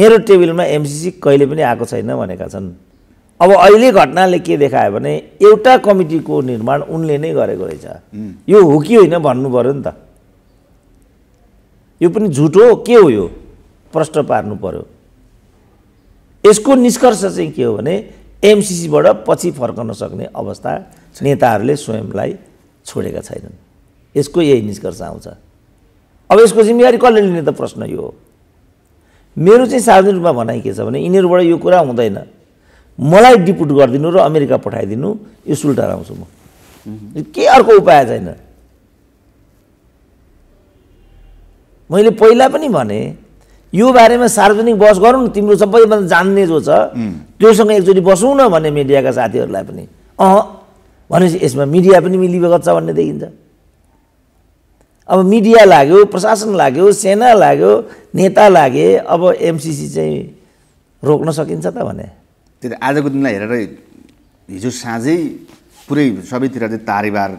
मेरो टेबलमा एमसिसी कहिले पनि आएको छैन भनेका छन् अब अहिले घटनाले के देखायो भने एउटा कमिटीको निर्माण उनले नै गरेको रहेछ यो हो कि होइन भन्नु पऱ्यो नि त यो पनि झुटो हो के हो यो प्रश्न पार्नु पर्यो यसको निष्कर्ष चाहिँ के हो भने एमसिसीबाट पछि फर्कन सक्ने अवस्था नेताहरूले स्वयंलाई छोडेका छैनन् यसको यही निष्कर्ष आउँछ अब यसको जिम्मेवारी कसले लिने त प्रश्न यो हो मेरो चाहिँ सार्वजनिक रूपमा भनाइ के छ भने यिनीहरूबाट यो कुरा हुँदैन मलाई डिपुट गरिदिनु र अमेरिका पठाइदिनु यो सुल्टा लाउँछु म के अर्को उपाय छैन मैले पहिला पनि भने यो बारेमा सार्वजनिक बस गरौँ न तिम्रो सबैभन्दा जान्ने जो छ त्योसँग एकचोटि बसौँ न भने मिडियाका साथीहरूलाई पनि अह भनेपछि यसमा मिडिया पनि मिलिभगत छ भन्ने देखिन्छ अब मिडिया लाग्यो प्रशासन लाग्यो सेना लाग्यो नेता लागे अब एमसिसी चाहिँ रोक्न सकिन्छ त भने त्यो आजको दिनलाई हेरेर हिजो साँझै पुरै सबैतिर चाहिँ तारिबार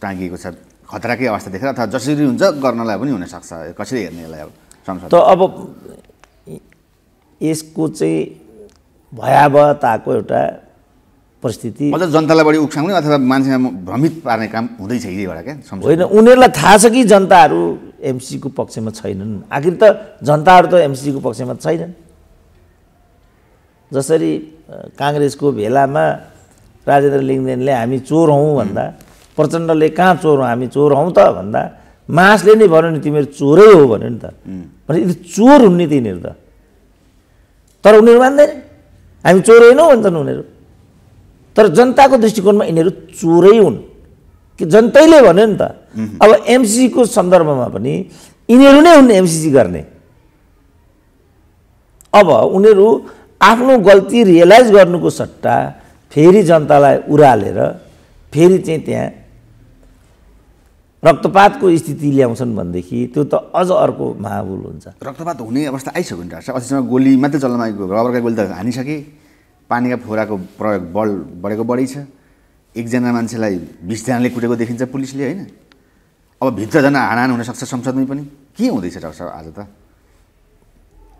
टाँगिएको छ खतराकै अवस्था देखेर अथवा जसरी हुन्छ गर्नलाई पनि हुनसक्छ कसरी हेर्ने यसलाई अब त अब यसको चाहिँ भयावहताको एउटा परिस्थिति मतलब जनतालाई बढी उक्साउने अथवा मान्छेमा भ्रमित पार्ने काम हुँदैछ यहीबाट क्या होइन उनीहरूलाई थाहा छ कि जनताहरू एमसीको पक्षमा छैनन् आखिर त जनताहरू त एमसीको पक्षमा छैनन् जसरी काङ्ग्रेसको भेलामा राजेन्द्र लिङ्गदेनले हामी चोर हौँ भन्दा प्रचण्डले कहाँ चोर हौँ हामी चोर हौँ त भन्दा मासले नै भन्यो नि तिमीहरू चोरै हो भन्यो नि त भने यदि चोर हुन् नि तिनीहरू त तर उनीहरू मान्दैन हामी चोर होइनौ भन्छन् उनीहरू तर जनताको दृष्टिकोणमा यिनीहरू चोरै हुन् कि जनतैले भन्यो नि त अब एमसिसीको सन्दर्भमा पनि यिनीहरू नै हुन् एमसिसी गर्ने अब उनीहरू आफ्नो गल्ती रियलाइज गर्नुको सट्टा फेरि जनतालाई उरालेर फेरि चाहिँ त्यहाँ रक्तपातको स्थिति ल्याउँछन् भनेदेखि त्यो त अझ अर्को महाबुल हुन्छ रक्तपात हुने अवस्था आइसक्यो नि डाक्टर अझसम्म गोली मात्रै चल्न रबरका गोली त हानिसके पानीका फोराको प्रयोग बढ बढेको बढी छ एकजना मान्छेलाई बिसजनाले कुटेको देखिन्छ पुलिसले होइन अब भित्र झन् हानाहान हुनसक्छ संसदमै पनि के हुँदैछ डाक्टर आज त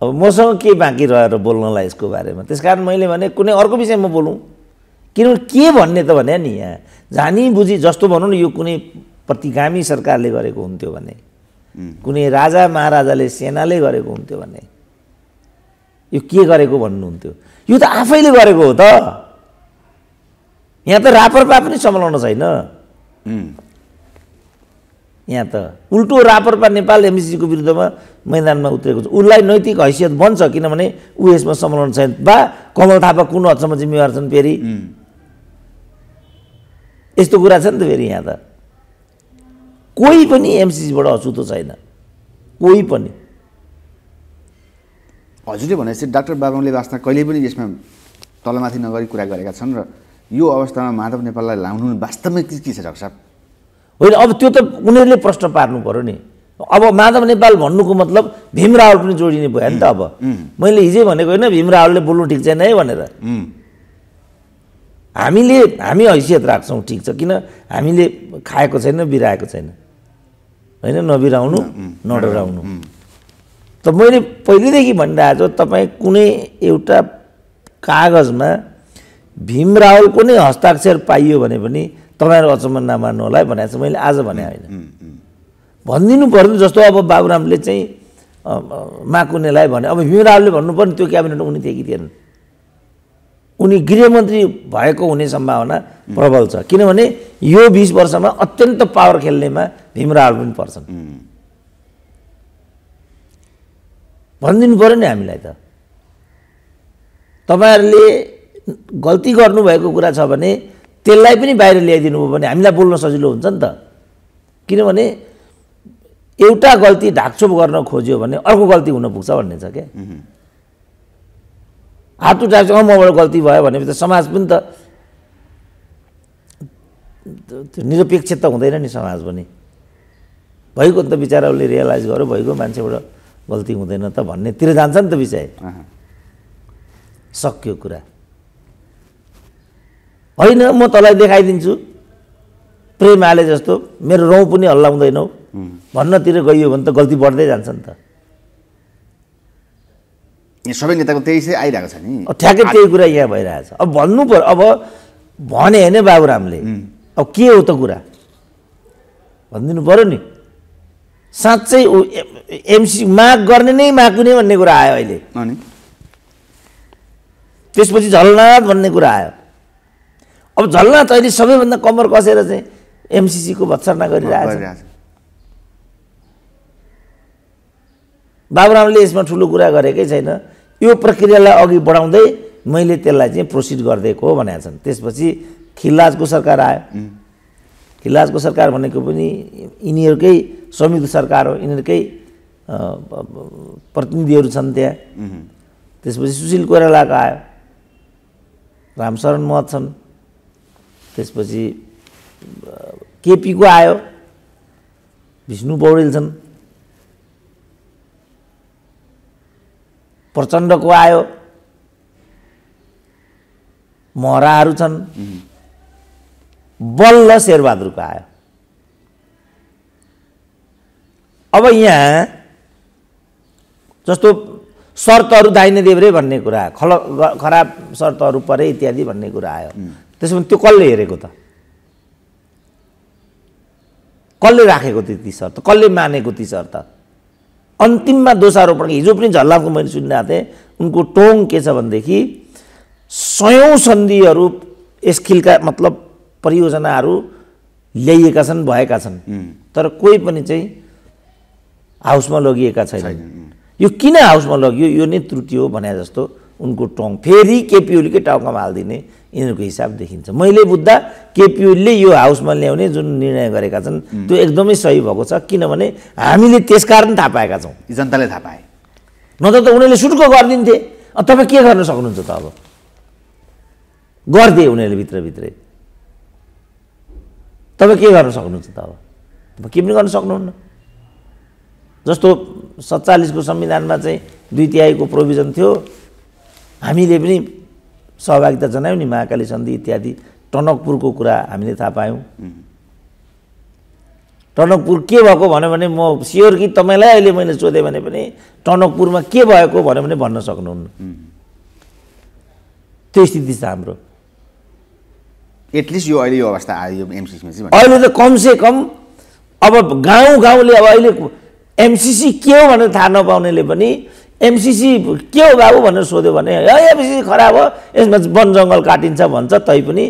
अब मसँग के बाँकी रहेर बोल्नलाई यसको बारेमा त्यस कारण मैले भने कुनै अर्को विषयमा बोलौँ किनभने के भन्ने त भने नि यहाँ जानी बुझी जस्तो भनौँ न यो कुनै प्रतिगामी सरकारले गरेको हुन्थ्यो भने कुनै राजा महाराजाले सेनाले गरेको हुन्थ्यो भने यो के गरेको भन्नुहुन्थ्यो यो त आफैले गरेको हो त यहाँ त रापरपा पनि सम्हाल्न छैन यहाँ त उल्टो रापरपा नेपाल एमसिसीको विरुद्धमा मैदानमा उत्रेको छ उसलाई नैतिक हैसियत बन्छ किनभने ऊ यसमा सम्हाल्न छैन बा कमल थापा कुन हदसम्म जिम्मेवार छन् फेरि यस्तो कुरा छ नि त फेरि यहाँ त कोही पनि एमसिसीबाट अछुतो छैन कोही पनि हजुरले भनेपछि डाक्टर बाबाङले वास्ता कहिले पनि यसमा तलमाथि नगरी कुरा गरेका छन् र यो अवस्थामा माधव नेपाललाई लाउनु वास्तवमा के के छ डाक्टर साहब होइन अब त्यो त उनीहरूले प्रश्न पार्नु पऱ्यो नि अब माधव नेपाल भन्नुको मतलब भीम रावल पनि जोडिने भयो नि त अब मैले हिजै भनेको होइन भीम रावलले बोल्नु ठिक छैन है भनेर हामीले हामी हैसियत राख्छौँ ठिक छ किन हामीले खाएको छैन बिराएको छैन होइन नबिराउनु नडराउनु त मैले पहिलेदेखि भनिरहेको छु तपाईँ कुनै एउटा कागजमा भीम रावलको नै हस्ताक्षर पाइयो भने पनि तपाईँहरू अचम्म नमान्नु होला भनेको छ मैले आज भने होइन भनिदिनु पर्ने जस्तो अब बाबुरामले चाहिँ माकुनेलाई भने अब भीम रावलले भन्नु पर्ने त्यो क्याबिनेट उनी थिए कि थिएनन् उनी गृहमन्त्री भएको हुने सम्भावना प्रबल छ किनभने यो बिस वर्षमा अत्यन्त पावर खेल्नेमा भीम रावल पनि पर्छन् भनिदिनु पऱ्यो नि हामीलाई त तपाईँहरूले गल्ती गर्नुभएको कुरा छ भने त्यसलाई पनि बाहिर ल्याइदिनु भयो भने हामीलाई बोल्न सजिलो हुन्छ नि त किनभने एउटा गल्ती ढाकछोप गर्न खोज्यो भने अर्को गल्ती हुन पुग्छ भन्ने छ क्या हात उठाएको अँ मबाट गल्ती भयो भने त समाज पनि त निरपेक्ष त हुँदैन नि समाज पनि भइगयो नि त बिचराहरूले रियलाइज गर्यो भइगयो मान्छेबाट गल्ती हुँदैन त भन्नेतिर जान्छ नि त विषय सक्यो कुरा होइन म तँलाई देखाइदिन्छु प्रेम आले जस्तो मेरो रौँ पनि हल्लाउँदैनौ भन्नतिर गइयो भने त गल्ती बढ्दै जान्छ नि त सबै नेताको त्यही चाहिँ आइरहेको छ नि ठ्याक्कै त्यही कुरा यहाँ छ अब भन्नु पर्यो अब भने होइन बाबुरामले अब के हो त कुरा भनिदिनु पऱ्यो नि साँच्चै एमसी माग गर्ने नै माग्ने भन्ने कुरा आयो अहिले अनि त्यसपछि झलनाथ भन्ने कुरा आयो अब झलनाथ अहिले सबैभन्दा कमर कसेर चाहिँ एमसिसीको भत्सर्ना गरिरहेको बाबुरामले यसमा ठुलो कुरा गरेकै छैन यो प्रक्रियालाई अघि बढाउँदै मैले त्यसलाई चाहिँ प्रोसिड गरिदिएको हो भनेका छन् त्यसपछि खिल्लाजको सरकार आयो हिलाजको सरकार भनेको पनि यिनीहरूकै संयुक्त सरकार हो यिनीहरूकै प्रतिनिधिहरू छन् त्यहाँ त्यसपछि सुशील कोइरालाको आयो रामशरण मत छन् त्यसपछि केपीको आयो विष्णु पौडेल छन् प्रचण्डको आयो महराहरू छन् बल्ल शेरबहादुरको आयो अब यहाँ जस्तो शर्तहरू दाहिने देव्रे भन्ने कुरा खल खराब शर्तहरू परे इत्यादि भन्ने कुरा आयो त्यसो भने त्यो कसले हेरेको त कसले राखेको थियो ती शर्त कसले मानेको ती शर्त अन्तिममा दोषारोपण हिजो पनि झल्लाको मैले सुनिरहेको थिएँ उनको टोङ के छ भनेदेखि सयौँ सन्धिहरू यस खिलका मतलब परियोजनाहरू ल्याइएका छन् भएका छन् तर कोही पनि चाहिँ हाउसमा लगिएका छैन यो किन हाउसमा लगियो यो नै त्रुटि हो भने जस्तो उनको टङ फेरि केपिओलीकै टाउकामा हालिदिने यिनीहरूको हिसाब देखिन्छ मैले बुझ्दा केपिओलीले यो हाउसमा ल्याउने जुन निर्णय गरेका छन् त्यो एकदमै सही भएको छ किनभने हामीले त्यसकारण थाहा पाएका छौँ जनताले थाहा पाए नत्र त उनीहरूले सुटको गरिदिन्थे तपाईँ के गर्न सक्नुहुन्छ त अब गरिदिए उनीहरूले भित्रभित्रै तपाईँ के गर्न सक्नुहुन्छ त अब तपाईँ के पनि गर्न सक्नुहुन्न जस्तो सत्तालिसको संविधानमा चाहिँ दुई तिहाईको प्रोभिजन थियो हामीले पनि सहभागिता जनायौँ नि महाकाली सन्धि इत्यादि टनकपुरको कुरा हामीले थाहा पायौँ टनकपुर के भएको भन्यो भने म स्योर कि तपाईँलाई अहिले मैले सोधेँ भने पनि टनकपुरमा के भएको भन्यो भने भन्न सक्नुहुन्न त्यो स्थिति छ हाम्रो एटलिस्ट यो अहिले यो अवस्था आयो यो एमसिसीमा अहिले त कमसे कम अब गाउँ गाउँले अब अहिले एमसिसी के हो भनेर थाहा नपाउनेले पनि एमसिसी के हो बाबु भनेर सोध्यो भने है एमसिसी खराब हो यसमा वन जङ्गल काटिन्छ भन्छ तै पनि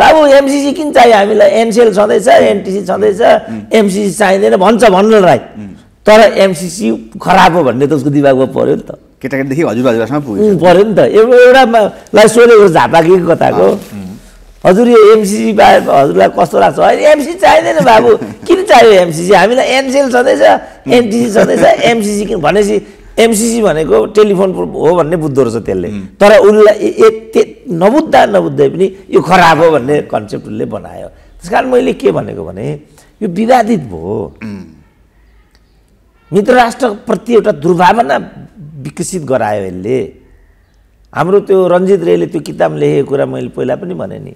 बाबु एमसिसी किन चाहियो हामीलाई एनसिएल छँदैछ एनटिसी छँदैछ एमसिसी चाहिँदैन भन्छ भन्नलाई तर एमसिसी खराब हो भन्ने त उसको दिमागमा पऱ्यो नि त केटाकेटीदेखि हजुर हजुरसम्म पुग्यो पऱ्यो नि त एउटा एउटा लाई सोधेको झापाकी कथाको हजुर यो एमसिसी बाहेक हजुरलाई कस्तो लाग्छ होइन एमसिसी चाहिँदैन बाबु किन चाहियो एमसिसी हामीलाई एनसिएल छँदैछ एनटिसी छँदैछ एमसिसी किन भनेपछि एमसिसी भनेको टेलिफोन हो भन्ने बुझ्दो रहेछ त्यसले तर उसलाई नबुझ्दा नबुझ्दै पनि यो खराब हो भन्ने कन्सेप्ट उसले बनायो त्यस कारण मैले के भनेको भने यो विवादित भयो मित्र राष्ट्रप्रति एउटा दुर्भावना विकसित गरायो यसले हाम्रो त्यो रञ्जित रेले त्यो किताब लेखेको कुरा मैले पहिला पनि भने नि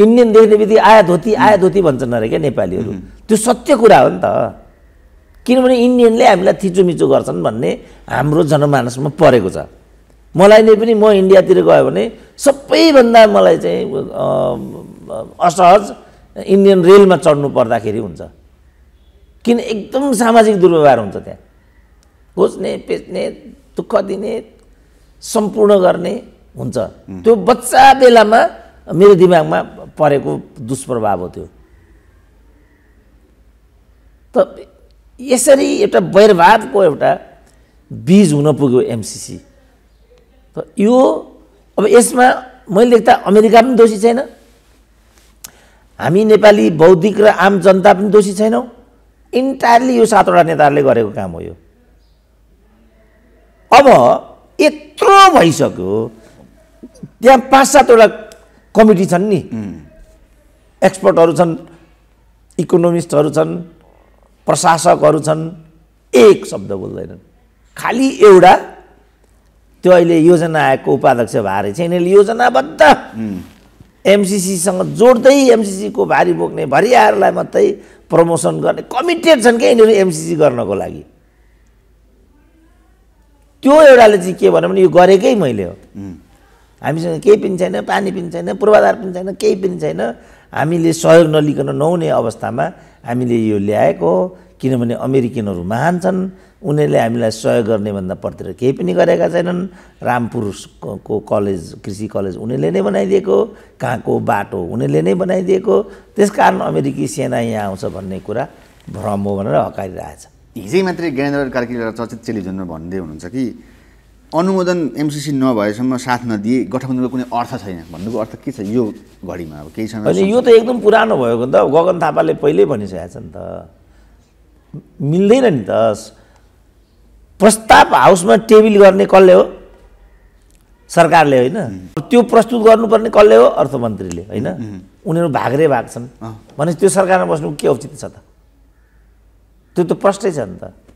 इन्डियन देख्ने बित्तिकै आया धोती आया धोती भन्छन् अरे क्या नेपालीहरू त्यो सत्य कुरा हो नि त किनभने इन्डियनले हामीलाई थिचोमिचो गर्छन् भन्ने हाम्रो जनमानसमा परेको छ मलाई नै पनि म इन्डियातिर गयो भने सबैभन्दा मलाई चाहिँ असहज इन्डियन रेलमा चढ्नु पर्दाखेरि हुन्छ किन एकदम सामाजिक दुर्व्यवहार हुन्छ त्यहाँ खोज्ने बेच्ने दुःख दिने सम्पूर्ण गर्ने हुन्छ त्यो बच्चा बेलामा मेरो दिमागमा परेको दुष्प्रभाव हो त्यो त यसरी एउटा वैरवादको एउटा बीज हुन पुग्यो एमसिसी त यो अब यसमा मैले देख्दा अमेरिका पनि दोषी छैन हामी नेपाली बौद्धिक र आम जनता पनि दोषी छैनौँ इन्टायरली यो सातवटा नेताहरूले गरेको काम हो यो अब यत्रो भइसक्यो त्यहाँ पाँच सातवटा कमिटी छन् नि एक्सपर्टहरू छन् इकोनोमिस्टहरू छन् प्रशासकहरू छन् एक शब्द बोल्दैनन् खालि एउटा त्यो अहिले योजना आएको उपाध्यक्ष भारे चाहिँ यिनीहरूले योजनाबद्ध एमसिसीसँग जोड्दै एमसिसीको भारी बोक्ने भरियाहरूलाई मात्रै प्रमोसन गर्ने कमिटेड छन् क्या यिनीहरू एमसिसी गर्नको लागि त्यो एउटाले चाहिँ के भन्यो भने यो गरेकै मैले हो हामीसँग केही पनि छैन पानी पनि छैन पूर्वाधार पनि छैन केही पनि छैन हामीले सहयोग नलिकन नहुने अवस्थामा हामीले यो ल्याएको हो किनभने अमेरिकनहरू महान छन् उनीहरूले हामीलाई सहयोग गर्ने भन्दा केही पनि गरेका छैनन् रामपुरको कलेज कृषि कलेज उनीहरूले नै बनाइदिएको कहाँको बाटो उनीहरूले नै बनाइदिएको त्यसकारण अमेरिकी सेना यहाँ आउँछ भन्ने कुरा भ्रम हो भनेर हकारिरहेछ हिजै मात्रै ज्ञानेन्द्र कार्की एउटा चर्चित चेलिजनमा भन्दै हुनुहुन्छ कि अनुमोदन एमसिसी नभएसम्म साथ नदिए गठबन्धनको कुनै अर्थ छैन भन्नुको अर्थ के छ यो घडीमा अब केही छैन यो त एकदम पुरानो भएको त गगन थापाले पहिल्यै भनिसकेको छ नि त मिल्दैन नि त प्रस्ताव हाउसमा टेबिल गर्ने कसले हो सरकारले होइन त्यो प्रस्तुत गर्नुपर्ने कसले हो अर्थमन्त्रीले होइन उनीहरू भाग्रे भाग्छन् भनेपछि त्यो सरकारमा बस्नु के औचित छ त त्यो त प्रष्टै छ नि त